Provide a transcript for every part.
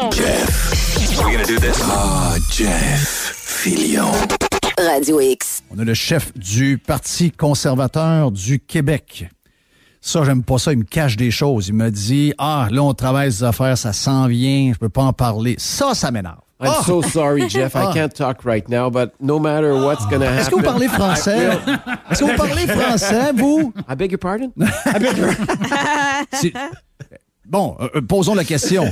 are Jeff. We're gonna do this. Ah, Jeff Filion. Radio X. On a le chef du Parti conservateur du Québec. Ça, j'aime pas ça. Il me cache des choses. Il me dit Ah, là, on travaille des affaires, ça s'en vient, je peux pas en parler. Ça, ça m'énerve. I'm oh. so sorry, Jeff. I ah! can't talk right now, but no matter what's going to happen. Est-ce que vous parlez français? Est-ce que vous parlez français, vous? I beg your pardon? I beg your... bon, euh, euh, posons la question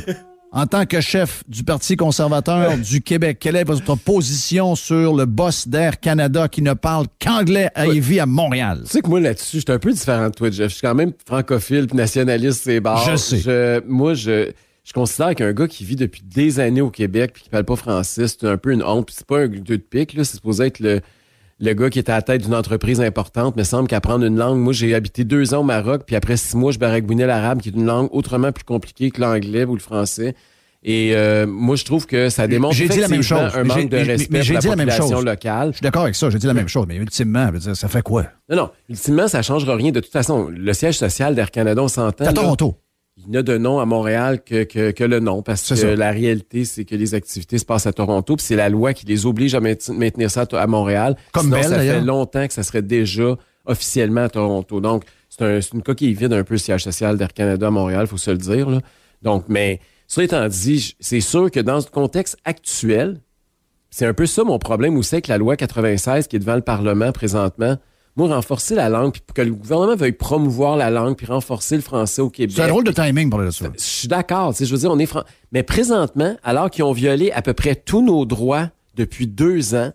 en tant que chef du Parti conservateur du Québec, quelle est votre position sur le boss d'Air Canada qui ne parle qu'anglais et vit à Montréal? Tu sais que moi, là-dessus, je suis un peu différent de toi, Jeff. Je suis quand même francophile, nationaliste, c'est Je sais. moi, je, considère qu'un gars qui vit depuis des années au Québec puis qui parle pas français, c'est un peu une honte. Puis c'est pas un deux de pique, là. C'est supposé être le le gars qui était à la tête d'une entreprise importante, me semble qu'apprendre une langue, moi j'ai habité deux ans au Maroc, puis après six mois, je baragouinais l'arabe, qui est une langue autrement plus compliquée que l'anglais ou le français. Et euh, moi, je trouve que ça démontre j'ai dit la même chose. un manque de respect la, population même chose. locale. Je suis d'accord avec ça, j'ai dit la même chose, mais ultimement, ça fait quoi? Non, non, ultimement, ça ne changera rien. De toute façon, le siège social d'Air Canada, on s'entend... à Toronto il n'a de nom à Montréal que, que, le nom, parce que la réalité, c'est que les activités se passent à Toronto, puis c'est la loi qui les oblige à maintenir ça à Montréal. Comme Sinon, ça fait longtemps que ça serait déjà officiellement à Toronto. Donc, c'est une coquille vide un peu siège social d'Air Canada à Montréal, faut se le dire. Donc, mais ça étant dit, c'est sûr que dans ce contexte actuel, c'est un peu ça mon problème où c'est que la loi 96 qui est devant le Parlement présentement, moi, renforcer la langue, puis que le gouvernement veuille promouvoir la langue, puis renforcer le français au Québec. C'est un rôle de timing pour le ça. Ben, je suis d'accord. Je veux dire, on est Mais présentement, alors qu'ils ont violé à peu près tous nos droits depuis deux ans,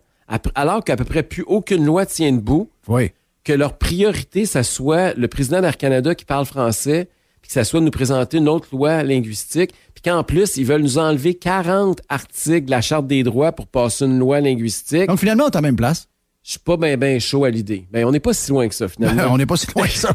alors qu'à peu près plus aucune loi tient debout, que leur priorité, ça soit le président d'Air Canada qui parle français, puis que ça soit de nous présenter une autre loi linguistique, puis qu'en plus, ils veulent nous enlever 40 articles de la Charte des droits pour passer une loi linguistique. Donc finalement, on est à même place je suis pas bien ben chaud à l'idée. Ben, on n'est pas si loin que ça, finalement. on n'est pas si loin que ça.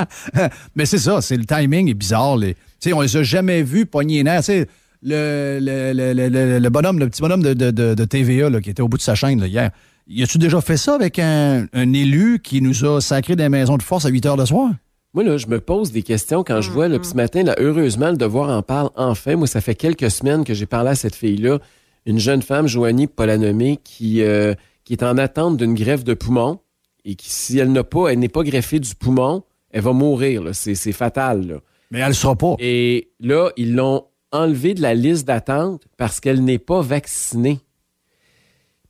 Mais c'est ça, c'est le timing est bizarre. Les, on les a jamais vus pogner les sais Le, le, le, bonhomme, le petit bonhomme de, TVA là, qui était au bout de sa chaîne hier, y a-tu déjà fait ça avec un, élu qui nous a sacré des maisons de force à 8 heures de soir? Moi, là, je me pose des questions quand je vois, le mm-hmm. petit matin, là, heureusement, le devoir en parle enfin. Moi, ça fait quelques semaines que j'ai parlé à cette fille-là, une jeune femme, Joanie Polanomé qui... Euh, qui est en attente d'une greffe de poumon et qui, si elle n'a pas, elle n'est pas greffée du poumon, elle va mourir. C'est fatal. Mais elle ne sera pas. Et là, ils l'ont enlevée de la liste d'attente parce qu'elle n'est pas vaccinée.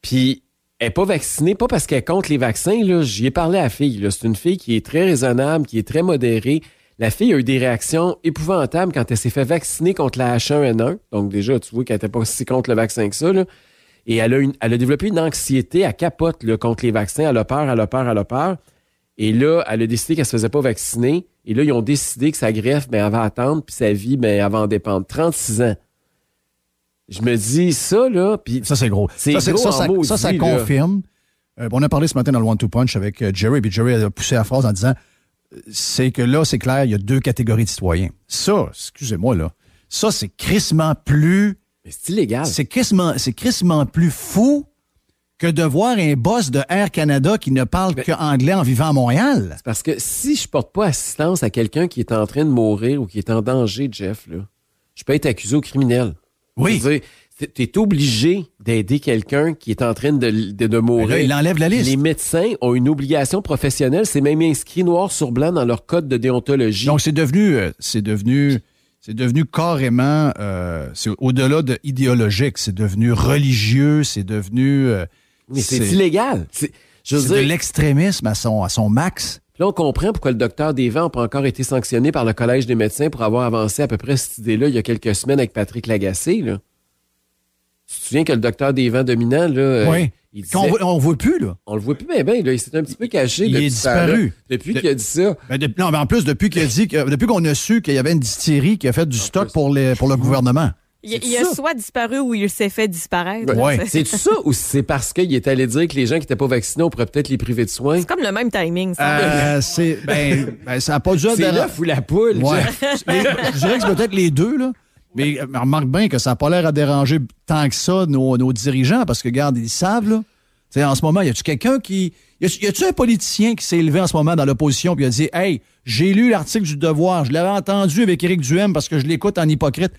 Puis, elle n'est pas vaccinée, pas parce qu'elle contre les vaccins. J'y ai parlé à la fille. C'est une fille qui est très raisonnable, qui est très modérée. La fille a eu des réactions épouvantables quand elle s'est fait vacciner contre la H1N1. Donc déjà, tu vois qu'elle n'était pas si contre le vaccin que ça. Et elle a, développé une anxiété, à capote contre les vaccins. Elle a peur, elle a peur, elle a peur. Et là, elle a décidé qu'elle se faisait pas vacciner. Et là, ils ont décidé que sa greffe, mais ben, elle va attendre, puis sa vie, mais ben, elle va en dépendre. 36 ans. Je me dis, ça, là, puis... Ça, c'est gros. ça, ça, confirme. Euh, on a parlé ce matin dans le One Two Punch avec euh, Jerry, puis Jerry a poussé la phrase en disant, c'est que là, c'est clair, il y a deux catégories de citoyens. Ça, excusez-moi, là, ça, c'est crissement plus mais c'est illégal. C'est crissement, plus fou que de voir un boss de Air Canada qui ne parle qu'anglais en vivant à Montréal. parce que si je porte pas assistance à quelqu'un qui est en train de mourir ou qui est en danger, Jeff, je peux être accusé au criminel. Oui. Tu es obligé d'aider quelqu'un qui est en train de, de, mourir. il enlève la liste. Les médecins ont une obligation professionnelle. C'est même inscrit noir sur blanc dans leur code de déontologie. Donc, c'est devenu, euh, c'est devenu c'est devenu carrément, euh, c'est au-delà de idéologique, c'est devenu religieux, c'est devenu. Euh, Mais c'est illégal. C'est de l'extrémisme à son, à son max. Là, on comprend pourquoi le docteur Desvents n'a pas encore été sanctionné par le Collège des médecins pour avoir avancé à peu près cette idée-là il y a quelques semaines avec Patrick Lagacé. Là. Tu te souviens que le docteur des vents dominants, là, euh, oui. on le voit plus, là. On le voit plus, mais ben, il s'est un petit peu caché. Il est disparu. depuis qu'il a dit ça. Ben, non, mais en plus, depuis qu'il a dit que, euh, depuis qu'on a su qu'il y avait une distillerie qui a fait du stock pour, pour le gouvernement. Il, a soit disparu ou il s'est fait disparaître. Ouais. C'est ça ou c'est parce qu'il est allé dire que les gens qui n'étaient pas vaccinés, on pourrait peut-être les priver de soins? C'est comme le même timing, ça. Euh, c'est, ben, ben ça n'a pas de C'est l'œuf ou la poule. je dirais que c'est peut-être les deux, là. Euh, mais remarque bien que ça n'a pas l'air à déranger tant que ça nos, nos dirigeants, parce que, regarde, ils savent, là. en ce moment, y a-tu quelqu'un qui. Y a-tu un politicien qui s'est élevé en ce moment dans l'opposition et a dit Hey, j'ai lu l'article du Devoir, je l'avais entendu avec Éric Duhem parce que je l'écoute en hypocrite.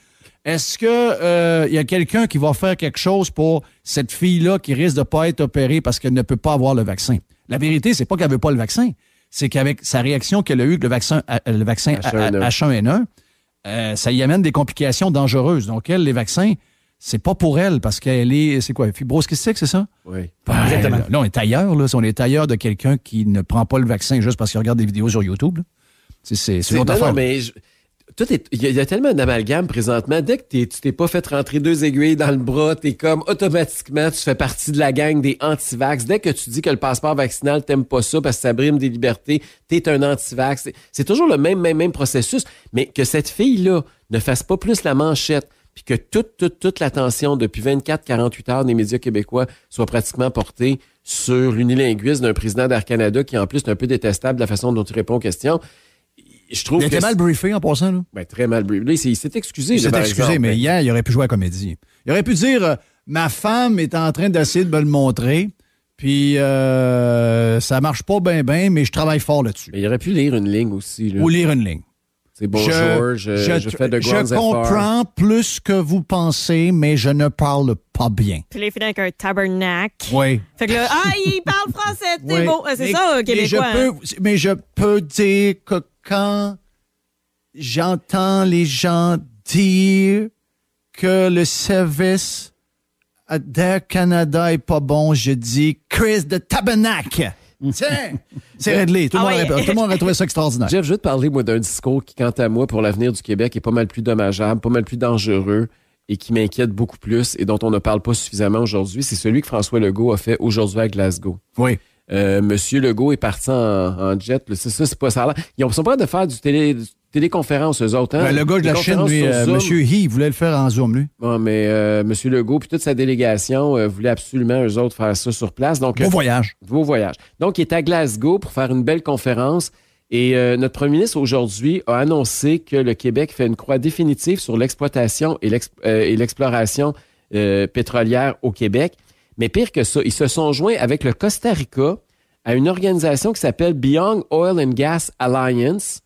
Est-ce que euh, y a quelqu'un qui va faire quelque chose pour cette fille-là qui risque de ne pas être opérée parce qu'elle ne peut pas avoir le vaccin? La vérité, c'est pas qu'elle ne veut pas le vaccin, c'est qu'avec sa réaction qu'elle a eue avec le vaccin, le vaccin H1N1 euh, ça y amène des complications dangereuses. Donc, elle, les vaccins, c'est pas pour elle parce qu'elle est, c'est quoi, Fibrosquistique, c'est ça? Oui. non ben, Exactement. Là, on est ailleurs, là. on est ailleurs de quelqu'un qui ne prend pas le vaccin juste parce qu'il regarde des vidéos sur YouTube, c'est une autre il y, a tellement d'amalgame présentement. Dès que tu t'es pas fait rentrer deux aiguilles dans le bras, t'es comme automatiquement, tu fais partie de la gang des anti-vax. Dès que tu dis que le passeport vaccinal, t'aimes pas ça parce que ça brime des libertés, t'es un anti antivax. C'est toujours le même, même, même processus. Mais que cette fille-là ne fasse pas plus la manchette, puis que toute, toute, toute l'attention depuis 24-48 heures des médias québécois soit pratiquement portée sur l'unilinguisme d'un président d'Air Canada qui, en plus, est un peu détestable de la façon dont il répond aux questions il était mal briefé en passant. Là. Ben, très mal briefé. il s'est excusé. Il s'est excusé, mais ben. hier, il aurait pu jouer à la comédie. Il aurait pu dire euh, Ma femme est en train d'essayer de me le montrer, puis ça euh, ça marche pas bien, bien, mais je travaille fort là-dessus. Il aurait pu lire une ligne aussi. Ou lire une ligne. C'est bonjour, euh, je, je, fais de Je comprends plus que vous pensez, mais je ne parle pas bien. Tu les fait avec un tabernacle. Oui. Fait que là, ah, il parle français, ah, c'est oui. C'est ça, Québécois. Mais hein. je, peux, mais je peux dire que quand j'entends les gens dire que le service d'Air Canada est pas bon, je dis Chris de Tabernacle. Mm. Tiens, c'est réglé. Tout, le monde, a ah trouvé ça extraordinaire. Jeff, je veux te parler, d'un discours qui, quant à moi, pour l'avenir du Québec, est pas mal plus dommageable, pas mal plus dangereux et qui m'inquiète beaucoup plus et dont on ne parle pas suffisamment aujourd'hui. C'est celui que François Legault a fait aujourd'hui à Glasgow. Oui. M. Euh, Monsieur Legault est parti en, jet. C'est ça, c'est pas ça. Ils sont prêts de faire du télé, téléconférence, eux autres. Hein? Ben, le gars de la chaîne, lui, euh, M. He, voulait le faire en Zoom, lui. Ah, mais euh, Monsieur M. Legault puis toute sa délégation voulait absolument, eux autres, faire ça sur place. Donc, beau voyage. Beau voyage. Donc, il est à Glasgow pour faire une belle conférence. Et notre premier ministre, aujourd'hui, a annoncé que le Québec fait une croix définitive sur l'exploitation et l'exploration pétrolière au Québec. Mais pire que ça, ils se sont joints avec le Costa Rica à une organisation qui s'appelle Beyond Oil and Gas Alliance.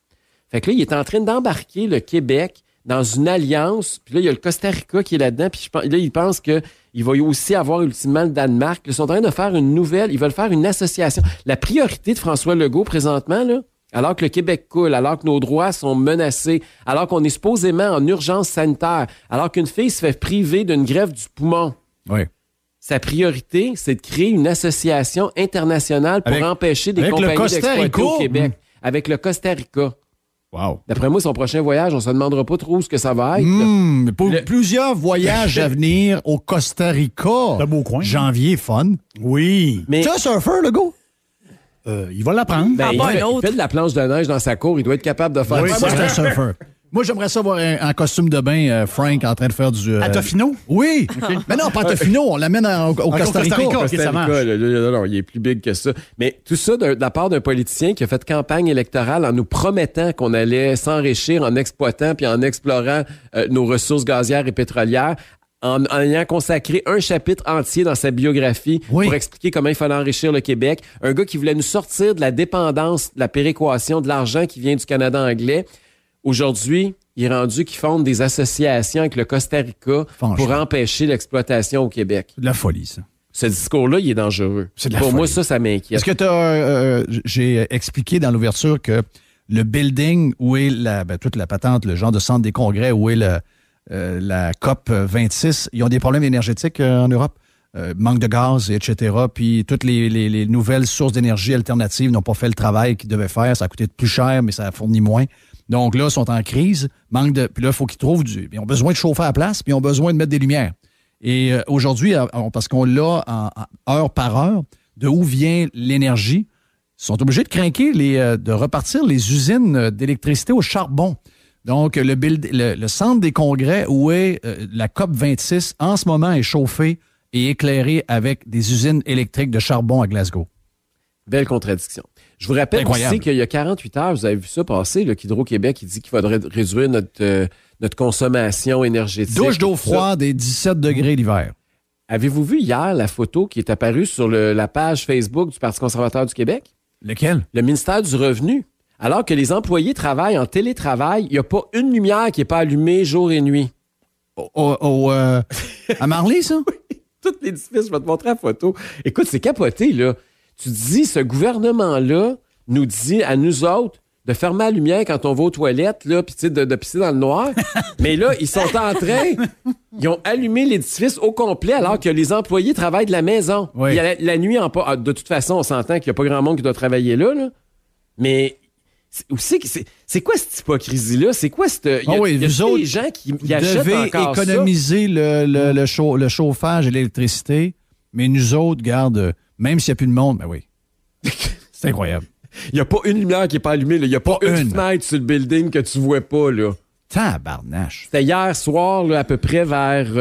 Fait que là, il est en train d'embarquer le Québec dans une alliance. Puis là, il y a le Costa Rica qui est là-dedans. Puis là, il pense qu'il va aussi avoir ultimement le Danemark. Ils sont en train de faire une nouvelle. Ils veulent faire une association. La priorité de François Legault présentement, là, alors que le Québec coule, alors que nos droits sont menacés, alors qu'on est supposément en urgence sanitaire, alors qu'une fille se fait priver d'une grève du poumon. Oui. Sa priorité, c'est de créer une association internationale pour empêcher des compagnies d'exploiter au Québec. Hmm. Avec le Costa Rica. Wow. D'après moi, son prochain voyage, on ne se demandera pas trop où ce que ça va être. Hmm, pour Plusieurs voyages à venir au Costa Rica. Le beau coin. Janvier, fun. Oui. Mais... Tu un surfeur, le go? Euh, il va l'apprendre. Ben, ah, il, fait de la planche de neige dans sa cour. Il doit être capable de faire oui, ça. C'est un surfeur. Moi, j'aimerais ça voir un, costume de bain, euh, Frank, en train de faire du. À euh, Tofino? Oui! Mais non, pas à Tofino, on l'amène au, Costa Rica. Costa Rica, ça marche. il est plus big que ça. Mais tout ça de, la part d'un politicien qui a fait campagne électorale en nous promettant qu'on allait s'enrichir en exploitant puis en explorant euh, nos ressources gazières et pétrolières, en, ayant consacré un chapitre entier dans sa biographie pour expliquer comment il fallait enrichir le Québec. Un gars qui voulait nous sortir de la dépendance, de la péréquation, de l'argent qui vient du Canada anglais Aujourd'hui, il est rendu qu'ils fonde des associations avec le Costa Rica pour empêcher l'exploitation au Québec. De la folie, ça. Ce discours-là, il est dangereux. pour moi, ça, ça m'inquiète. Est-ce que tu as... Euh, euh, j'ai expliqué dans l'ouverture que le building où est la, ben, toute la patente, le genre de centre des congrès où est euh, la COP 26, ils ont des problèmes énergétiques en Europe. manque de gaz, etc. Puis toutes les nouvelles sources d'énergie alternatives n'ont pas fait le travail qu'ils devaient faire. Ça a coûté plus cher, mais ça a fourni moins. Donc là, ils sont en crise, manque de. Puis là, il faut qu'ils trouvent du. Ils ont besoin de chauffer à la place, puis ils ont besoin de mettre des lumières. Et euh, aujourd'hui, euh, parce qu'on l'a en, heure par heure, de où vient l'énergie, ils sont obligés de craquer, les, euh, de repartir les usines d'électricité au charbon. Donc, le, le, centre des congrès où est la COP 26 en ce moment est chauffé et éclairé avec des usines électriques de charbon à Glasgow. Belle contradiction. Je vous rappelle aussi qu'il y a 48 heures, vous avez vu ça passer, qu'Hydro-Québec qui dit qu'il faudrait réduire notre, euh, notre consommation énergétique. Douche d'eau froide et 17 degrés l'hiver. Avez-vous vu hier la photo qui est apparue sur la page Facebook du Parti conservateur du Québec? Lequel? Le ministère du Revenu. Alors que les employés travaillent en télétravail, il n'y a pas une lumière qui n'est pas allumée jour et nuit. Euh, à Marley, ça? oui. Tout l'édifice, je vais te montrer la photo. Écoute, c'est capoté, là. Tu dis, ce gouvernement-là nous dit à nous autres de fermer la lumière quand on va aux toilettes, là, puis de, de pisser dans le noir. Mais là, ils sont en train, ils ont allumé l'édifice au complet alors que les employés travaillent de la maison. la, nuit en ah, de toute façon, on s'entend qu'il n'y a pas grand monde qui doit travailler là, Mais c'est quoi cette hypocrisie-là? C'est quoi cette. Il y a, des ah gens qui, achètent économiser Le, le, chauffage et l'électricité, mais nous autres, garde, même s'il n'y a plus de monde, ben oui. C'est incroyable. Il n'y a pas une lumière qui n'est pas allumée. Il n'y a pas, une, fenêtre sur le building que tu vois pas. Là. Tabarnache. C'était hier soir, à peu près vers 11h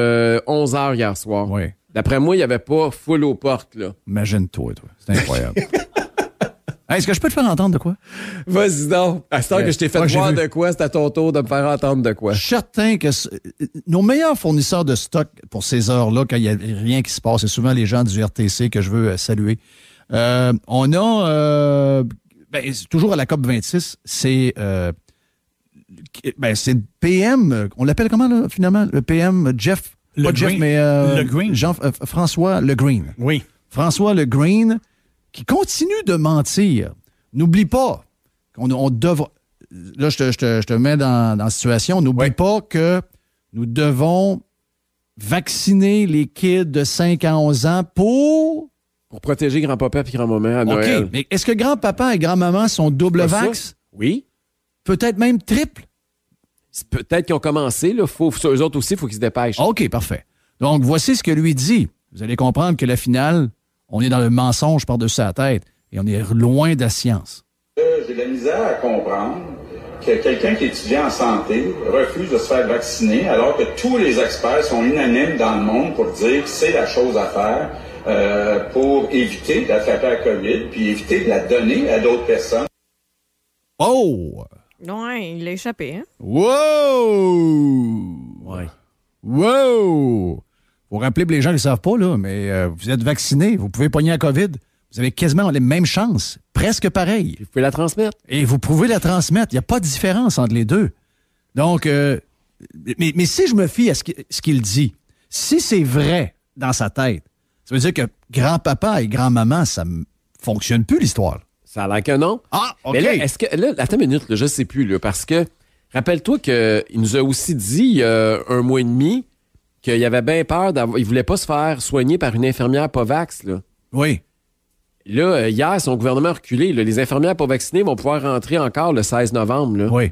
euh, hier soir. Oui. D'après moi, il n'y avait pas full aux portes. imagine toi. toi. C'est incroyable. Est-ce que je peux te faire entendre de quoi? Vas-y donc. À ce temps que euh, je t'ai fait voir de quoi, c'est à ton tour de me faire entendre de quoi. Certain que euh, nos meilleurs fournisseurs de stock pour ces heures-là, quand il n'y a rien qui se passe, c'est souvent les gens du RTC que je veux euh, saluer. on a, ben, toujours à la COP26, c'est ben, PM, on l'appelle comment là, finalement? Le PM Jeff, le green. mais le green. Jean, François Le Green. Oui. François Le Green qui continue de mentir, n'oublie pas qu'on on Là, je te, mets dans, la situation. N'oublie pas que nous devons vacciner les kids de 5 à 11 ans pour. Pour protéger grand-papa et grand-maman à Noël. OK, mais est-ce que grand-papa et grand-maman sont double vax? Oui. Peut-être même triple? Peut-être qu'ils ont commencé, là. Faut, eux autres aussi, il faut qu'ils se dépêchent. OK, parfait. Donc, voici ce que lui dit. Vous allez comprendre que la finale on est dans le mensonge par-dessus la tête et on est loin de la science. J'ai la misère à comprendre que quelqu'un qui étudie en santé refuse de se faire vacciner alors que tous les experts sont unanimes dans le monde pour dire que c'est la chose à faire euh, pour éviter d'attraper la COVID puis éviter de la donner à d'autres personnes. Oh! Non, il a échappé, hein? Wow! Oui, Wow! Vous rappelez, les gens ne le savent pas, là, mais euh, vous êtes vacciné, vous pouvez pogner la COVID. Vous avez quasiment les mêmes chances, presque pareil. Vous pouvez la transmettre. Et vous pouvez la transmettre. Il n'y a pas de différence entre les deux. Donc, euh, mais, si je me fie à ce qu'il dit, si c'est vrai dans sa tête, ça veut dire que grand-papa et grand-maman, ça ne fonctionne plus l'histoire. Ça a l'air que non. Ah, OK. Mais là, est-ce que. Là, attends une minute, je ne sais plus, parce que rappelle-toi qu'il nous a aussi dit a un mois et demi qu'il avait bien peur d'avoir. Il voulait pas se faire soigner par une infirmière pas vax, là. Oui. Là, euh, hier, son gouvernement a reculé. Les infirmières pas vaccinées vont pouvoir rentrer encore le 16 novembre. Là. Oui.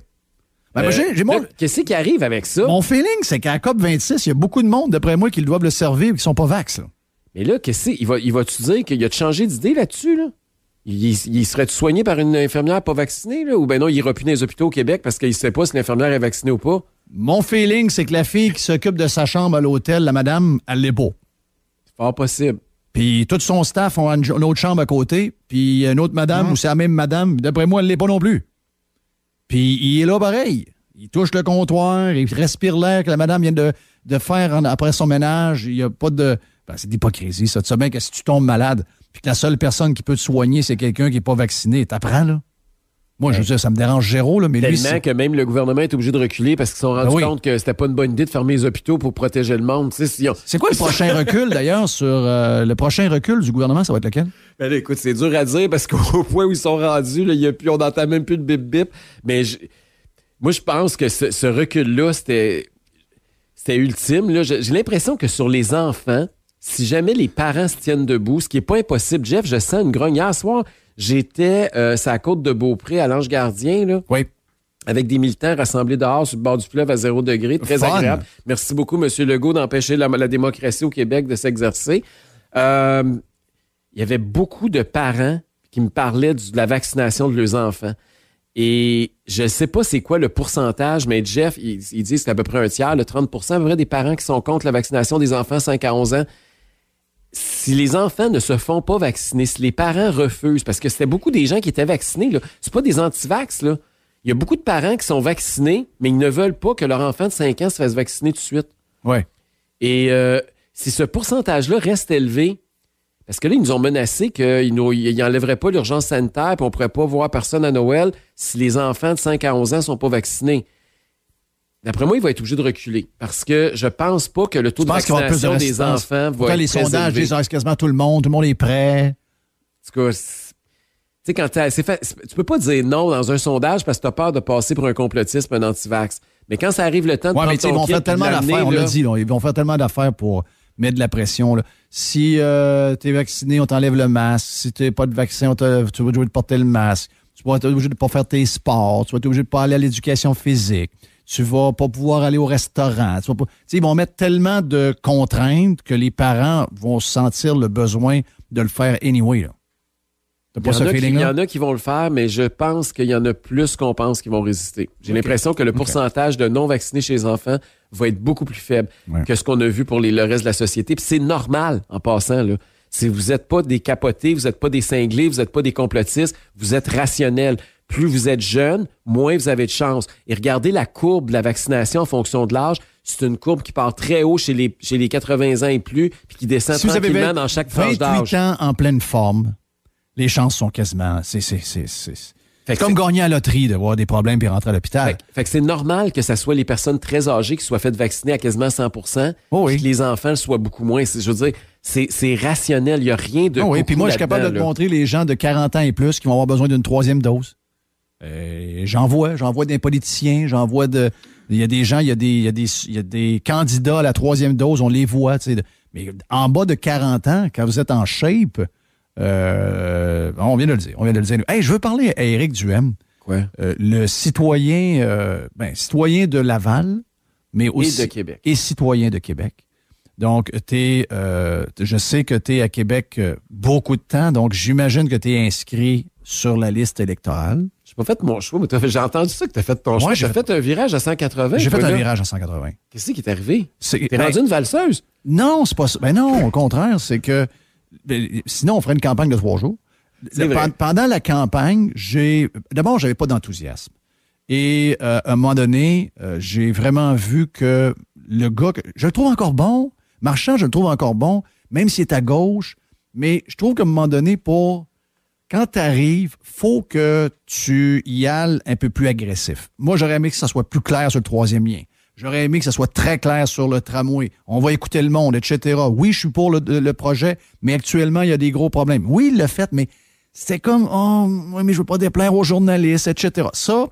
Ben, euh, mon... Qu'est-ce qui arrive avec ça? Mon feeling, c'est qu'à COP26, il y a beaucoup de monde, d'après moi, qui doivent le servir ou qui sont pas vax. Là. Mais là, qu'est-ce il va, il va-tu dire qu'il a changé d'idée là-dessus? Là? Il, il serait soigné par une infirmière pas vaccinée? Là? Ou bien non, il ira dans les hôpitaux au Québec parce qu'il sait pas si l'infirmière est vaccinée ou pas? Mon feeling, c'est que la fille qui s'occupe de sa chambre à l'hôtel, la madame, elle l'est pas. C'est fort possible. Puis tout son staff ont une, autre chambre à côté, puis une autre madame, ou c'est la même madame. D'après moi, elle l'est pas non plus. Puis il est là pareil. Il touche le comptoir, il respire l'air que la madame vient de, faire après son ménage. Il n'y a pas de. Ben, c'est d'hypocrisie, ça. Tu sais bien que si tu tombes malade, puis que la seule personne qui peut te soigner, c'est quelqu'un qui n'est pas vacciné, t'apprends, là? Moi, je veux dire, ça me dérange zéro, là, mais Tellement que même le gouvernement est obligé de reculer parce qu'ils se sont ben rendus compte que c'était pas une bonne idée de fermer les hôpitaux pour protéger le monde. C'est quoi le prochain recul, d'ailleurs, sur euh, le prochain recul du gouvernement? Ça va être lequel? Ben écoute, c'est dur à dire parce qu'au point où ils sont rendus, on n'entend même plus de bip-bip. Mais moi, je pense que ce, ce recul-là, c'était ultime. J'ai l'impression que sur les enfants, si jamais les parents se tiennent debout, ce qui n'est pas impossible, Jeff, je sens une grogne. Hier soir, j'étais à euh, la côte de Beaupré à l'Ange Gardien. Là. avec des militants rassemblés dehors sur le bord du fleuve à zéro degré. Très agréable. Merci beaucoup, M. Legault, d'empêcher la, démocratie au Québec de s'exercer. Euh, il y avait beaucoup de parents qui me parlaient de la vaccination de leurs enfants. Et je ne sais pas c'est quoi le pourcentage, mais Jeff, ils que c'est à peu près un tiers, le 30 à des parents qui sont contre la vaccination des enfants 5 à 11 ans si les enfants ne se font pas vacciner, si les parents refusent, parce que c'était beaucoup des gens qui étaient vaccinés, là. C'est pas des antivax, là. Il y a beaucoup de parents qui sont vaccinés, mais ils ne veulent pas que leur enfant de 5 ans se fasse vacciner tout de suite. Ouais. Et euh, si ce pourcentage-là reste élevé, parce que là, ils nous ont menacé qu'ils n'enlèveraient pas l'urgence sanitaire, et on ne pourrait pas voir personne à Noël si les enfants de 5 à 11 ans ne sont pas vaccinés. D'après moi, il va être obligé de reculer parce que je pense pas que le taux de vaccination des enfants va être les sondages disent quasiment tout le monde, tout le monde est prêt. En tout cas, tu quand tu peux pas dire non dans un sondage parce que tu as peur de passer pour un complotiste, un anti-vax. Mais quand ça arrive le temps de mais ils vont faire tellement d'affaires, on l'a dit, ils vont faire tellement d'affaires pour mettre de la pression. Si euh, tu es vacciné, on t'enlève le masque. Si tu pas de vaccin, on tu vas être de porter le masque. Tu vas être obligé de pas faire tes sports. Tu vas être obligé de pas aller à l'éducation physique tu vas pas pouvoir aller au restaurant. Ils vont mettre tellement de contraintes que les parents vont sentir le besoin de le faire anyway. Il y, en a qui vont le faire, mais je pense qu'il y en a plus qu'on pense qui vont résister. J'ai l'impression que le pourcentage de non-vaccinés chez les enfants va être beaucoup plus faible que ce qu'on a vu pour le reste de la société. Puis c'est normal, en passant. Là. Si vous n'êtes pas des capotés, vous n'êtes pas des cinglés, vous n'êtes pas des complotistes, vous êtes rationnels. Plus vous êtes jeune, moins vous avez de chances. Et regardez la courbe de la vaccination en fonction de l'âge. C'est une courbe qui part très haut chez les, chez les 80 ans et plus, puis qui descend tranquillement vous avez dans chaque tranche d'âge. 28 ans en pleine forme, les chances sont quasiment... C'est, comme gagner à la loterie de voir des problèmes puis rentrer à l'hôpital. Fait, que c'est normal que ce soit les personnes très âgées qui soient faites vacciner à quasiment 100 oh que les enfants soient beaucoup moins. Je veux dire, c'est rationnel. Il n'y a rien de. Oh oui, puis moi, je suis capable de montrer les gens de 40 ans et plus qui vont avoir besoin d'une troisième dose j'en euh, vois, j'en vois des politiciens, j'en vois de. Il y a des gens, il y a des, candidats à la troisième dose, on les voit. Mais en bas de 40 ans, quand vous êtes en shape, euh, on vient de le dire. On vient de le dire. Hey, je veux parler à Éric Duhem. Euh, le citoyen, ben, citoyen de Laval, mais aussi. Et citoyen de Québec. Donc, es, je sais que tu es à Québec beaucoup de temps, donc j'imagine que tu es inscrit sur la liste électorale. J'ai pas fait mon choix, mais j'ai entendu ça que tu as fait ton choix choix. J'ai fait, un virage à 180. J'ai fait un virage à 180. Qu'est-ce qui est arrivé? Tu es ben, rendu une valseuse? Non, c'est pas ça. Ben non, au contraire, c'est que ben, sinon, on ferait une campagne de trois jours. Pendant la campagne, j'ai. D'abord, j'avais pas d'enthousiasme. Et euh, à un moment donné, euh, j'ai vraiment vu que le gars, je le trouve encore bon. Marchand, je le trouve encore bon, même s'il est à gauche. Mais je trouve qu'à un moment donné, pour quand tu arrives, faut que tu y ailles un peu plus agressif. Moi, j'aurais aimé que ça soit plus clair sur le troisième lien. J'aurais aimé que ça soit très clair sur le tramway. On va écouter le monde, etc. Oui, je suis pour le, projet, mais actuellement, il y a des gros problèmes. Oui, il l'a fait, mais c'est comme, oh, mais je veux pas déplaire aux journalistes, etc. Ça,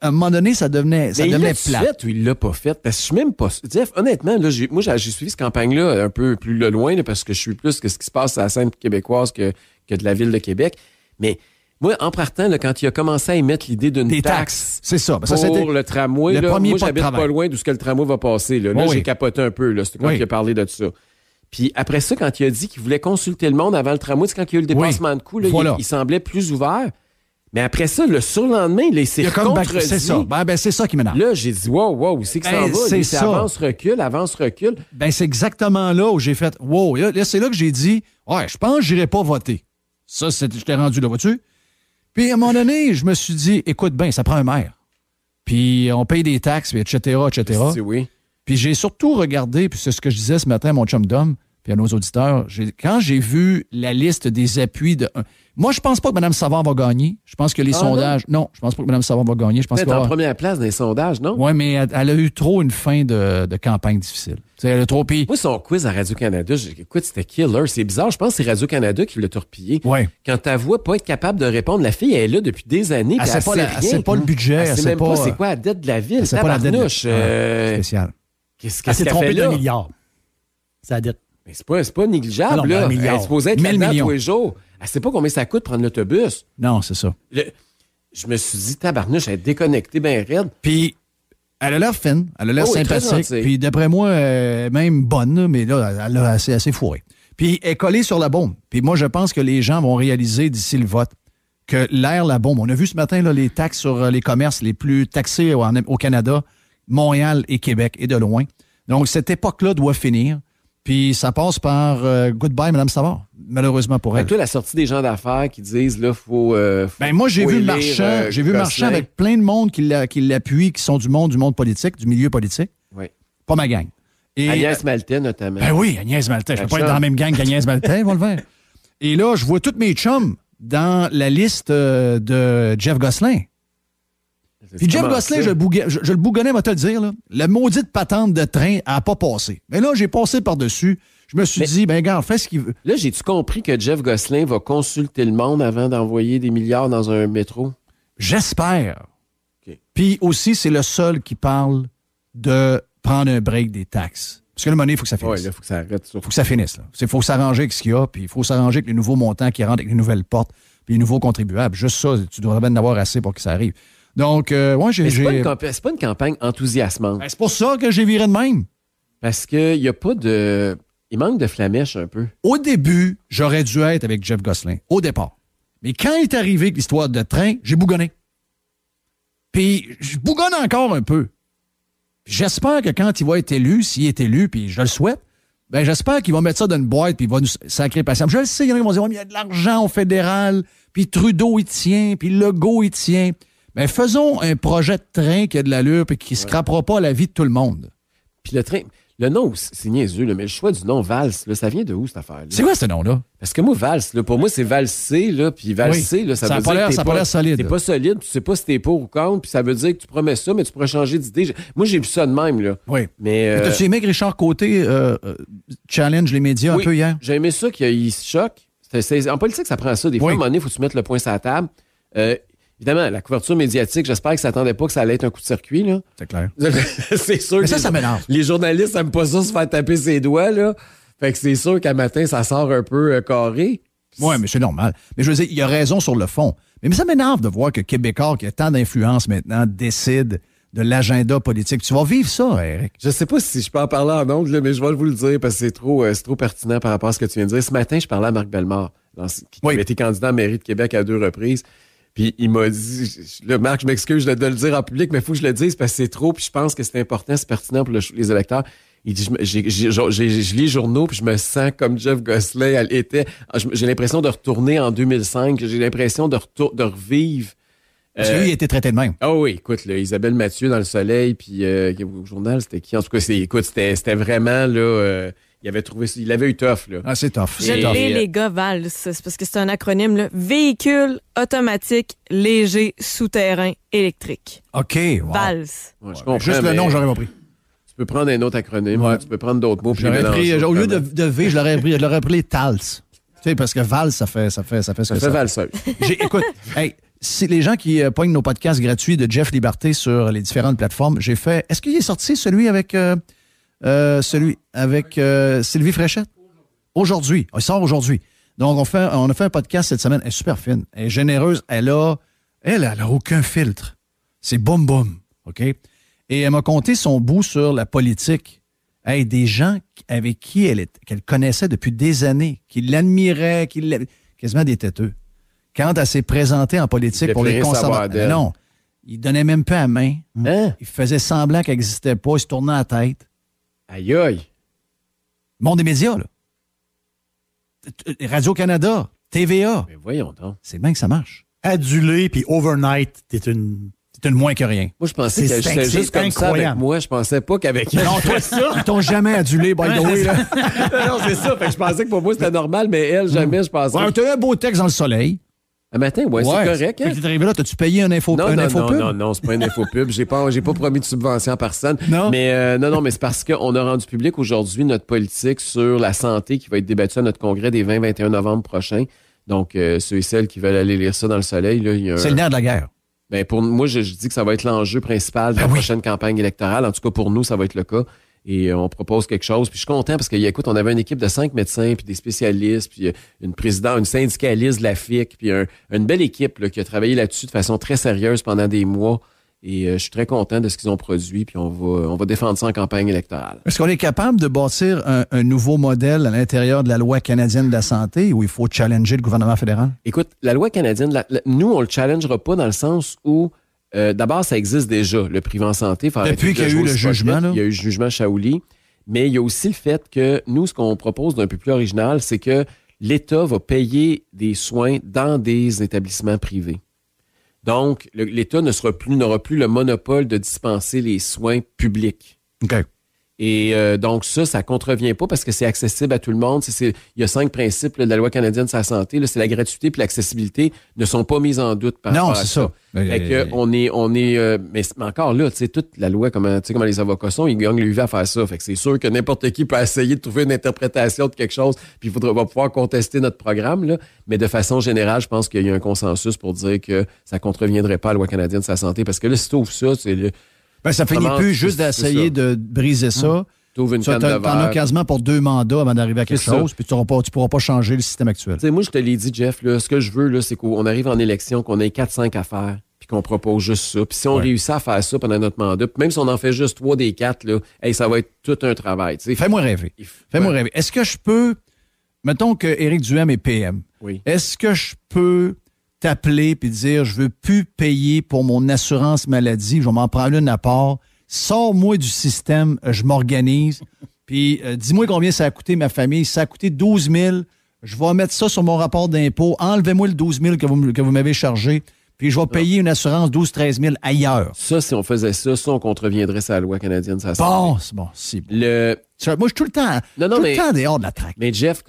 à un moment donné, ça devenait, ça il plat. fait ou il l'a pas fait? Parce que je pas. honnêtement, moi, j'ai suivi cette campagne-là un peu plus loin, parce que je suis plus que ce qui se passe à la scène québécoise que que de la ville de Québec. Mais moi, en partant, quand il a commencé à émettre l'idée d'une taxe, c'est ça, ben, ça pour le tramway, le là, moi, j'habite pas loin d'où ce que le tramway va passer. Là, j'ai capoté un peu. C'est moi qui il a parlé de ça. Puis après ça, quand il a dit qu'il voulait consulter le monde avant le tramway, c'est quand il y a eu le dépassement de coûts, il, semblait plus ouvert. Mais après ça, le surlendemain, il s'est C'est ça. Ben, ben, c'est ça qui m'énerve. Là, j'ai dit, wow, wow, c'est que ça ben, va. C'est avance, recul, avance, recule. Ben, c'est exactement là où j'ai fait, wow. Là, c'est là que j'ai dit, ouais, je pense que j'irai pas voter. Ça, t'ai rendu là, voiture Puis à un moment donné, je me suis dit, écoute bien, ça prend un maire. Puis on paye des taxes, etc., etc. Puis j'ai surtout regardé, puis c'est ce que je disais ce matin à mon chum d'homme, puis à nos auditeurs, quand j'ai vu la liste des appuis de... Moi, je pense pas que Mme Savard va gagner. Je pense que les ah, sondages. Non. je je pense pas que Mme Savard va gagner. Je pense en première place dans les sondages, non? Oui, mais elle, a eu trop une fin de, campagne difficile. sais elle a trop pis... Moi, son quiz à Radio-Canada, écoute, c'était killer. C'est bizarre. Je pense que c'est Radio-Canada qui l'a torpillé. Oui. Quand ta voix pas être capable de répondre, la fille, elle est là depuis des années. Elle, sait, pas rien. pas le budget. Elle, sait, même pas, c'est quoi la dette de la ville. C'est pas la dette. De... Euh... Spécial. Qu'est-ce qu'elle s'est trompée d'un milliard. Sa dette. Mais c'est pas, pas négligeable, ah là. Elle est supposée être là tous les jours. Elle sait pas combien ça coûte prendre l'autobus. Non, c'est ça. Je me suis dit, tabarnouche, elle est déconnectée, ben raide. Puis, elle a l'air fine, elle a l'air ah sympathique. Puis, d'après moi, euh, même bonne, mais là, elle a assez, assez fourré. Puis, elle est collée sur la bombe. Puis, moi, je pense que les gens vont réaliser d'ici le vote que l'air, la bombe. On a vu ce matin là, les taxes sur euh, les commerces les plus taxés au Canada, Montréal et Québec, et de loin. Donc, cette époque-là doit finir. Puis ça passe par euh, Goodbye, Madame Savard. Malheureusement pour elle. Et toi, la sortie des gens d'affaires qui disent là, faut. Euh, ben moi, euh, j'ai vu le marchand. j'ai vu marchand avec plein de monde qui l'appuie, qui sont du monde, du monde politique, du milieu politique. Oui. Pas ma gang. Agnès Maltais, notamment. Ben oui, Agnès Maltais. Je ne peux pas être dans la même gang qu'Agnès Maltais, on le faire. Et là, je vois tous mes chums dans la liste de Jeff Gosselin. Puis Jeff Gosselin, je, le bougonnais, va te le dire, là. La maudite patente de train a pas passé. Mais là, j'ai passé par-dessus. Je me suis dit, ben, gars, fais ce qu'il veut. Là, j'ai-tu compris que Jeff Gosselin va consulter le monde avant d'envoyer des milliards dans un métro? J'espère. Puis aussi, c'est le seul qui parle de prendre un break des taxes. Parce que le monnaie, il faut que ça finisse. il faut que ça arrête. Il faut que ça finisse. Il faut s'arranger avec ce qu'il y a, puis il faut s'arranger avec les nouveaux montants qui rentrent, avec les nouvelles portes, puis les nouveaux contribuables. Juste ça, tu devrais en avoir assez pour que ça arrive. Donc, euh, ouais, j'ai. C'est pas, une campagne enthousiasmante. Ben, c'est pour ça que j'ai viré de même. Parce qu'il n'y a pas de. Il manque de flamèche un peu. Au début, j'aurais dû être avec Jeff Gosselin, au départ. Mais quand est arrivé l'histoire de train, j'ai bougonné. Puis je bougonne encore un peu. J'espère que quand il va être élu, s'il est élu, puis je le souhaite, ben j'espère qu'il va mettre ça dans une boîte puis il va nous sacrer patient. Je le sais, il y en a qui dire, il y a de l'argent au fédéral, puis Trudeau, il tient, puis Legault, il tient. Mais ben, faisons un projet de train qui a de l'allure et qui ne scrapera pas la vie de tout le monde. Puis le train, le nom, c'est niaiseux, mais le choix du nom Vals, ça vient de où cette affaire-là? C'est quoi ce nom-là? Parce que moi, Vals, pour moi, c'est Valsé. puis Valsé, ça, veut dire que ça pas, l'air solide. T'es pas solide, tu sais pas si t'es pour ou contre, puis ça veut dire que tu promets ça, mais tu pourrais changer d'idée. Moi, j'ai vu ça de même, Oui. Mais. Euh, tu as aimé que Richard Côté euh, euh, challenge les médias un peu hier. J'ai aimé ça qu'il se choque. En politique, ça prend ça. Des fois, moment il faut que tu mettes le point sur la table. Évidemment, la couverture médiatique, j'espère que ne s'attendaient pas que ça allait être un coup de circuit. Là. C'est clair. c'est sûr Mais ça, ça Les journalistes n'aiment pas ça se faire taper ses doigts. Là. Fait que c'est sûr qu'à matin, ça sort un peu euh, carré. Oui, mais c'est normal. Mais je veux dire, il a raison sur le fond. Mais, ça m'énerve de voir que Québécois, qui a tant d'influence maintenant, décide de l'agenda politique. Tu vas vivre ça, Eric. Je sais pas si je peux en parler en ondes, mais je vais vous le dire parce que c'est trop, euh, c'est trop pertinent par rapport à ce que tu viens de dire. Ce matin, je parlais à Marc Bellemare, qui, candidat à mairie de Québec à deux reprises. Puis il m'a dit, le Marc, je m'excuse de, le dire en public, mais il faut que je le dise parce que c'est trop, puis je pense que c'est important, c'est pertinent pour les électeurs. Il dit, je, j'ai lis les journaux, puis je me sens comme Jeff Gosselin était. Ah, j'ai l'impression de retourner en 2005, j'ai l'impression de, retour, de revivre. Parce euh, il était traité de même. Ah oui, écoute, là, Isabelle Mathieu dans Le Soleil, puis euh, journal, c'était qui? En tout cas, écoute, c'était vraiment là... Euh, il avait trouvé il avait eu tough là. Ah, c'est tough. Je l'ai les euh, gars VALS, c'est parce que c'est un acronyme là. véhicule automatique léger souterrain électrique. OK, wow. VALS. Juste le nom, j'aurais compris. Tu peux prendre un autre acronyme, tu peux prendre d'autres mots. J'aurais au lieu de, V, je l'aurais pris, je l'aurais appelé TALS. Tu sais, parce que VALS, ça fait, ça fait, ça fait ce ça fait VALS. Écoute, hey, les gens qui euh, poignent nos podcasts gratuits de Jeff Liberté sur les différentes plateformes, j'ai fait. Est-ce qu'il est sorti celui avec euh, euh, celui avec euh, Sylvie Fréchette. Aujourd'hui. Il sort aujourd'hui. Donc, on, on a fait un podcast cette semaine. Elle est super fine. Elle est généreuse. Elle a, elle, elle a aucun filtre. C'est boum boum. OK? Et elle m'a compté son bout sur la politique. Hey, des gens avec qui elle, qu'elle connaissait depuis des années, qui l'admiraient, qui quasiment des têteux. Quand elle s'est présentée en politique pour les conservateurs, non, il donnait même pas la main. Hein? Il faisait semblant qu'elle n'existait pas, il se tournait la tête. Aïe aïe. Monde des médias, là. Euh, Radio-Canada, TVA. Mais voyons donc. C'est bien que ça marche. Adulé, puis overnight, t'es une une moins que rien. Moi, je pensais que c'était juste comme ça avec moi. Je pensais pas qu'avec... Non, toi, ça, ils t'ont jamais adulé, by the way. Là. non, c'est ça. Fait que je pensais que pour moi, c'était normal, mais elle, jamais, je pensais... Ouais, t'as un beau texte dans le soleil. Un matin, ouais, c'est correct. Hein. T'es arrivé là, t'as-tu payé un info, non, non, non, pub? Non, non, non, c'est pas un infopub. J'ai pas, j'ai pas promis de subvention à personne. Non. Mais euh, non, non, mais c'est parce qu'on a rendu public aujourd'hui notre politique sur la santé qui va être débattue à notre congrès des 20-21 novembre prochain. Donc, euh, ceux et celles qui veulent aller lire ça dans le soleil, là, C'est le nerf de la guerre. Ben, pour moi, je, dis que ça va être l'enjeu principal de ben la prochaine campagne électorale. En tout cas, pour nous, ça va être le cas et euh, on propose quelque chose. Puis je suis content parce que, écoute, on avait une équipe de cinq médecins, puis des spécialistes, puis euh, une présidente, une syndicaliste de la FIC, puis une belle équipe qui a travaillé là-dessus de façon très sérieuse pendant des mois. Et euh, je suis très content de ce qu'ils ont produit, puis on va, on va défendre ça en campagne électorale. Est-ce qu'on est capable de bâtir un, nouveau modèle à l'intérieur de la loi canadienne de la santé où il faut challenger le gouvernement fédéral? Écoute, la loi canadienne, nous, on ne le challengera pas dans le sens où euh, d'abord, ça existe déjà, le privé en santé. Depuis qu'il y a eu le jugement. Il y a eu le jugement Shaouli. Mais il y a aussi le fait que nous, ce qu'on propose d'un peu plus original, c'est que l'État va payer des soins dans des établissements privés. Donc, l'État ne sera plus, n'aura plus le monopole de dispenser les soins publics. Et euh, donc ça, ça contrevient pas parce que c'est accessible à tout le monde. il y a cinq principes de la loi canadienne de la santé. C'est la gratuité et l'accessibilité ne sont pas mises en doute par Non, c'est ça. Ben, fait que, euh, on est, on est, euh, mais, encore là, tu sais, toute la loi, comme, comme les avocats sont, ils gagnent l'UV à faire ça. Fait que c'est sûr que n'importe qui peut essayer de trouver une interprétation de quelque chose, puis il faudra, va pouvoir contester notre programme, Mais de façon générale, je pense qu'il y a un consensus pour dire que ça contreviendrait pas à la loi canadienne de la santé. Parce que là, si tu ouvres ça, c'est ben, ça finit plus juste d'essayer de briser ça. Hum. Tu en as quasiment pour deux mandats avant d'arriver à quelque chose, puis tu ne pourras, pas changer le système actuel. moi, je te l'ai dit, Jeff, ce que je veux, c'est qu'on arrive en élection, qu'on ait 4-5 affaires, puis qu'on propose juste ça. Puis si on réussit à faire ça pendant notre mandat, même si on en fait juste 3 des 4, ça va être tout un travail. Fais-moi rêver. Fais-moi rêver. Est-ce que je peux. Mettons que Éric Duhem est PM. Oui. Est-ce que je peux appeler puis dire je veux plus payer pour mon assurance maladie, je vais m'en prendre une à part, sors-moi du système, je m'organise, puis euh, dis-moi combien ça a coûté ma famille, ça a coûté 12 000, je vais mettre ça sur mon rapport d'impôt, enlevez-moi le 12 000 que vous, que vous m'avez chargé, puis je vais payer une assurance 12-13 000 ailleurs. Ça, si on faisait ça, ça, on contreviendrait à la loi canadienne. Ça bon, c'est bon, si Le... Moi, je suis tout le temps, le temps dehors de la traque. Mais Jeff,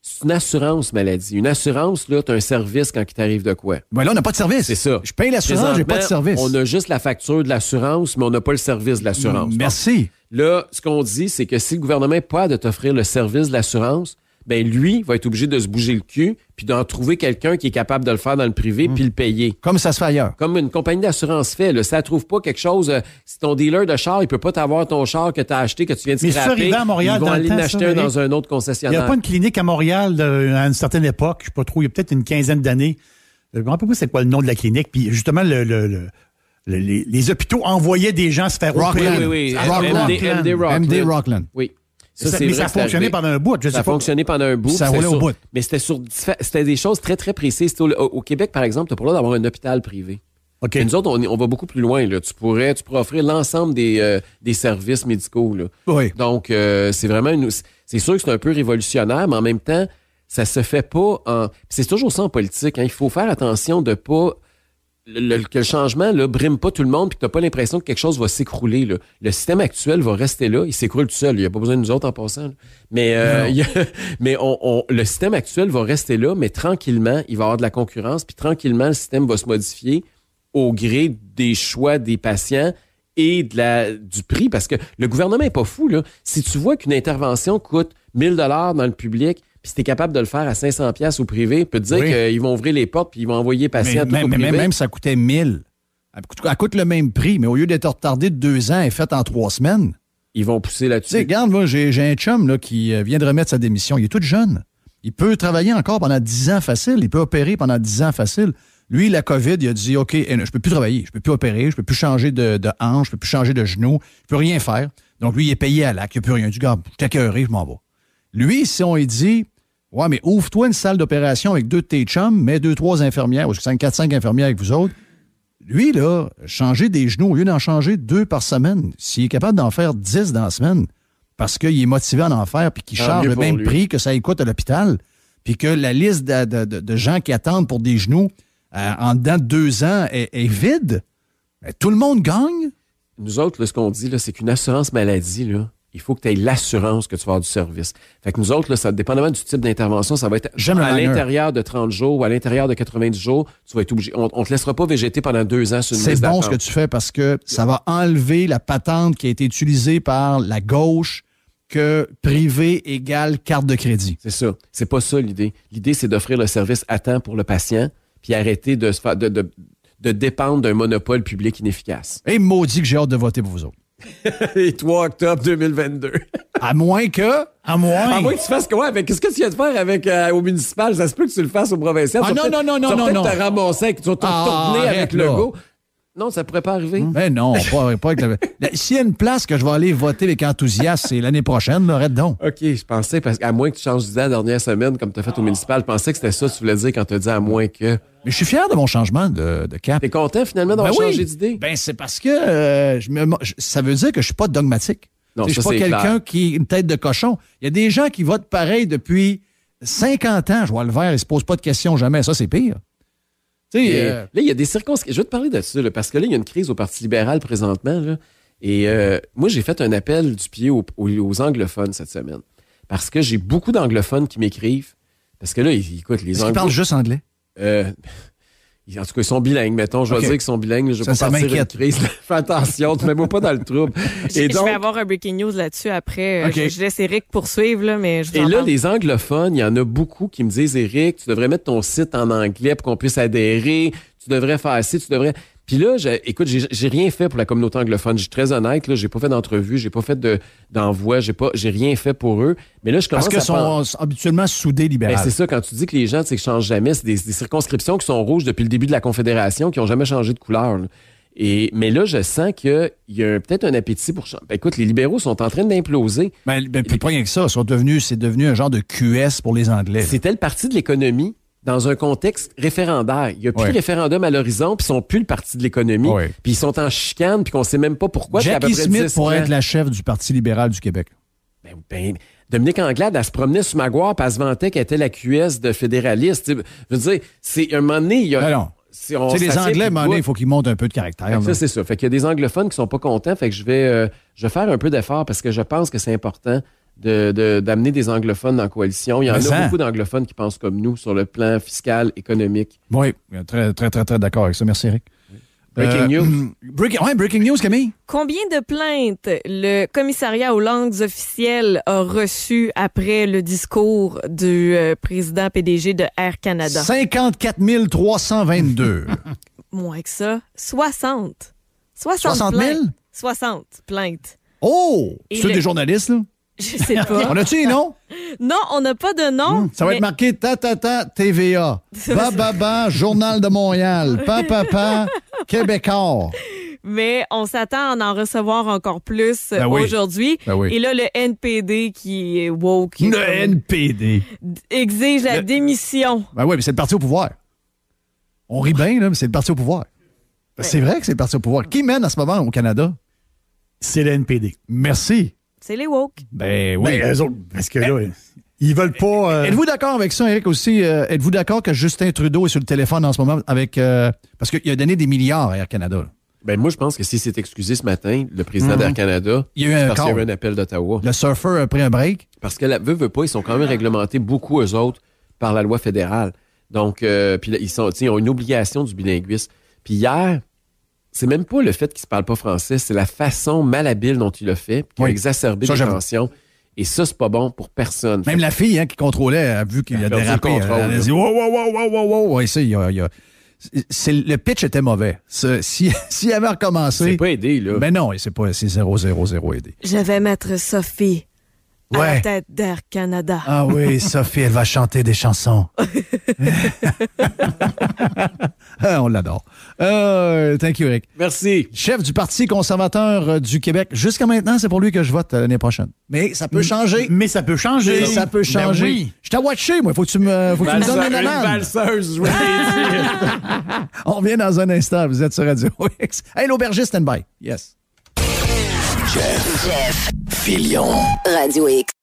c'est une assurance maladie. Une assurance, là, tu as un service quand il t'arrive de quoi. Ben là, on n'a pas de service. C'est ça. Je paye l'assurance, j'ai pas de service. On a juste la facture de l'assurance, mais on n'a pas le service de l'assurance. Merci. là, ce qu'on dit, c'est que si le gouvernement n'est pas de t'offrir le service de l'assurance, ben lui va être obligé de se bouger le cul puis d'en trouver quelqu'un qui est capable de le faire dans le privé mm. puis le payer. Comme ça se fait ailleurs. Comme une compagnie d'assurance fait. Ça Ça trouve pas quelque chose. Euh, si ton dealer de char, il peut pas t'avoir ton char que tu as acheté, que tu viens de Mais scraper, à Montréal, ils vont dans aller l'acheter dans un autre concessionnaire. Il n'y a pas une clinique à Montréal euh, à une certaine époque, je ne sais pas trop, il y a peut-être une quinzaine d'années. Euh, je me rappelle pas c'est quoi le nom de la clinique. Puis justement, les, hôpitaux envoyaient des gens se faire Rockland. Oui, oui, oui. MD Rockland. MD Rockland. Oui. Ça, mais ça a fonctionné pendant un bout. ça a fonctionné pendant un bout. Ça Mais c'était sur c'était des choses très, très précises. Au, Québec, par exemple, tu pas le droit d'avoir un hôpital privé. Mais Nous autres, on, va beaucoup plus loin. Là. Tu, pourrais, tu offrir l'ensemble euh, des, services médicaux. Là. Oui. Donc, euh, c'est vraiment une. C'est sûr que c'est un peu révolutionnaire, mais en même temps, ça se fait pas en. C'est toujours ça en politique. Hein. Il faut faire attention de pas le, que le changement ne brime pas tout le monde puis que tu n'as pas l'impression que quelque chose va s'écrouler. Le système actuel va rester là. Il s'écroule tout seul. Il n'y a pas besoin de nous autres en passant. Mais, euh, mais on, le système actuel va rester là, mais tranquillement, il va y avoir de la concurrence. Puis tranquillement, le système va se modifier au gré des choix des patients et de la, du prix. Parce que le gouvernement n'est pas fou. Si tu vois qu'une intervention coûte 1000 dollars dans le public si t'es capable de le faire à 500 pièces au privé, peut te dire qu'ils vont ouvrir les portes puis ils vont envoyer passer à tout au mais, Même ça coûtait 1000. Ça coûte, le même prix, mais au lieu d'être retardé de deux ans, et fait en trois semaines. Ils vont pousser là-dessus. Regarde, moi, j'ai un chum qui euh, vient de remettre sa démission. Il est tout jeune. Il peut travailler encore pendant dix ans facile. Il peut opérer pendant 10 ans facile. Lui, la COVID, il a dit OK, eh, je peux plus travailler, je peux plus opérer, je peux plus changer de, hanche, je peux plus changer de genou, je peux rien faire. Donc, lui, il est payé à l'acte, il a plus rien du T'as Je je m'en vais. Lui, si on lui dit Ouais, mais ouvre-toi une salle d'opération avec deux de tes chums, mets deux, trois infirmières, ou cinq, quatre, cinq infirmières avec vous autres. Lui, là, changer des genoux, au lieu d'en changer deux par semaine, s'il est capable d'en faire dix dans la semaine, parce qu'il est motivé à en faire, puis qu'il charge le même prix que ça écoute à l'hôpital, puis que la liste de, gens qui attendent pour des genoux euh, en dedans de deux ans est, vide, ben, tout le monde gagne. Nous autres, ce qu'on dit, c'est qu'une assurance maladie, là, il faut que tu aies l'assurance que tu vas avoir du service. Fait que nous autres, ça, dépendamment du type d'intervention, ça va être à l'intérieur de 30 jours ou à l'intérieur de 90 jours, tu vas être obligé. On, ne te laissera pas végéter pendant deux ans sur une C'est bon ce que tu fais parce que ça va enlever la patente qui a été utilisée par la gauche que privé égale carte de crédit. C'est ça. C'est pas ça l'idée. L'idée, c'est d'offrir le service à temps pour le patient, puis arrêter de dépendre d'un monopole public inefficace. Et maudit que j'ai hâte de voter pour vous autres. Et 3 octobre 2022. à moins que. À moins. À moins que tu fasses quoi? Ouais, mais qu'est-ce que tu viens de faire avec, euh, au municipal? Ça se peut que tu le fasses au provincial. Ah, non, non, non, non, non. Tu vas peut te ramasser, tu vas te ah, tourner avec le goût. Non, ça pourrait pas arriver. Mais hmm. ben non, pas, pas avec la... S'il y a une place que je vais aller voter avec enthousiasme, c'est l'année prochaine, reste donc. OK, je pensais, parce qu'à moins que tu changes d'idée la dernière semaine, comme tu as fait au municipal, je pensais que c'était ça que tu voulais dire quand tu as dit à moins que. Mais je suis fier de mon changement de, cap. T'es content finalement d'avoir ben changé d'idée? Ben c'est parce que euh, je ça veut dire que je suis pas dogmatique. Non, je suis pas quelqu'un qui une tête de cochon. Il y a des gens qui votent pareil depuis 50 ans, je vois le vert, ils se posent pas de questions jamais. Ça, c'est pire. Euh, là, il y a des circonstances. Je vais te parler de ça, parce que là, il y a une crise au Parti libéral présentement. Là, et euh, moi, j'ai fait un appel du pied aux, anglophones cette semaine. Parce que j'ai beaucoup d'anglophones qui m'écrivent. Parce que là, écoute, les anglophones. Ils parlent juste anglais. Euh, en tout cas, ils sont bilingues, mettons. Je vais dire qu'ils sont bilingues. Je vais ça, pas ça une crise. Fais attention, tu ne mets pas dans le trouble. Et je, vais avoir un breaking news là-dessus après. Euh, je, laisse Eric poursuivre, là, mais je Et là, les anglophones, il y en a beaucoup qui me disent, Eric, tu devrais mettre ton site en anglais pour qu'on puisse adhérer. Tu devrais faire ci, tu devrais... Puis là, écoute, j'ai, rien fait pour la communauté anglophone. Je suis très honnête, là, j'ai pas fait d'entrevue, j'ai pas fait de, d'envoi, j'ai pas, j'ai rien fait pour eux. Mais là, je commence Parce que sont habituellement soudés libéraux. Ben, c'est ça, quand tu dis que les gens, ne changent jamais, c'est des, circonscriptions qui sont rouges depuis le début de la Confédération, qui ont jamais changé de couleur. Et, mais là, je sens qu'il y a peut-être un appétit pour. Ben, écoute, les libéraux sont en train d'imploser. Ben, ben, puis que ça. Sont devenus, c'est devenu un genre de QS pour les Anglais. C'était le partie de l'économie dans un contexte référendaire. Il n'y a plus de référendum à l'horizon, puis ils sont plus le parti de l'économie, puis ils sont en chicane, puis qu'on ne sait même pas pourquoi. Jackie Smith pourrait être la chef du Parti libéral du Québec. Ben, ben, Dominique Anglade, elle se promenait sous Maguire, puis elle se vantait qu'elle était la QS de fédéraliste. Je veux dire, c'est un moment donné, il y a... c'est ben les Anglais, il faut qu'ils montent un peu de caractère. Ça, c'est ça. Fait qu'il y a des anglophones qui sont pas contents. Fait que je vais, euh, je vais faire un peu d'effort parce que je pense que c'est important d'amener de, des anglophones en coalition. Il y en a beaucoup d'anglophones qui pensent comme nous sur le plan fiscal, économique. Oui, très, très, très, très d'accord avec ça. Merci, Eric. Euh, breaking euh, news. Hmm, breaking, ouais, breaking news, Camille. Combien de plaintes le commissariat aux langues officielles a reçu après le discours du euh, président PDG de Air Canada? 54 322. Moins que ça. 60. 60, 60 000? 60 plaintes. Oh! ceux des journalistes, là? Je sais pas. on a-tu nom Non, on n'a pas de nom. Hmm. ça va être marqué ta TVA. ba ba Journal de Montréal. Pa pa Québécois. Mais on s'attend à en recevoir encore plus euh, ben aujourd'hui. Ben Et là, le NPD qui est woke. le NPD. Exige la démission. Ben oui, mais c'est le parti au pouvoir. On rit bien, là, mais c'est le parti au pouvoir. C'est vrai que c'est le parti au pouvoir. Qui mène à ce moment au Canada? C'est le NPD. Merci. C'est les woke. Ben oui. Ben, autres, parce que là, ben, ils veulent pas. Ben, euh, êtes-vous d'accord avec ça, Eric, aussi? Euh, êtes-vous d'accord que Justin Trudeau est sur le téléphone en ce moment avec. Euh, parce qu'il a donné des milliards à Air Canada. Ben moi, je pense que s'il s'est excusé ce matin, le président d'Air mhm. Canada, il a un parce un appel d'Ottawa. Le surfer a pris un break. Parce que la veut, pas, ils sont quand même réglementés beaucoup, eux autres, par la loi fédérale. Donc, puis ils, ils ont une obligation du bilinguisme. Puis hier, c'est même pas le fait qu'il se parle pas français, c'est la façon malhabile dont il l'a fait qui a exacerbé les Et ça, c'est pas bon pour personne. Même la fille hein, qui contrôlait a vu qu'il a dérapé. Elle, elle a dit wow, wow, wow, wow, wow. Et ça, le pitch était mauvais. S'il si, avait recommencé. C'est pas aidé, là. Mais non, c'est pas c'est 000 aidé. Je vais mettre Sophie ouais. la tête d'Air Canada. Ah oui, Sophie, elle va chanter des chansons. Ah, on l'adore. Euh, thank you, Eric. Merci. Chef du Parti conservateur euh, du Québec. Jusqu'à maintenant, c'est pour lui que je vote euh, l'année prochaine. Mais ça peut changer. Mais, ça peut ben changer. Ça peut changer. Je t'ai watché, moi. Faut que tu me, donnes une valseuse, On vient dans un instant. Vous êtes sur Radio X. Hey, l'aubergiste, stand by. Yes. Jeff. Jeff. Fillion. Radio X.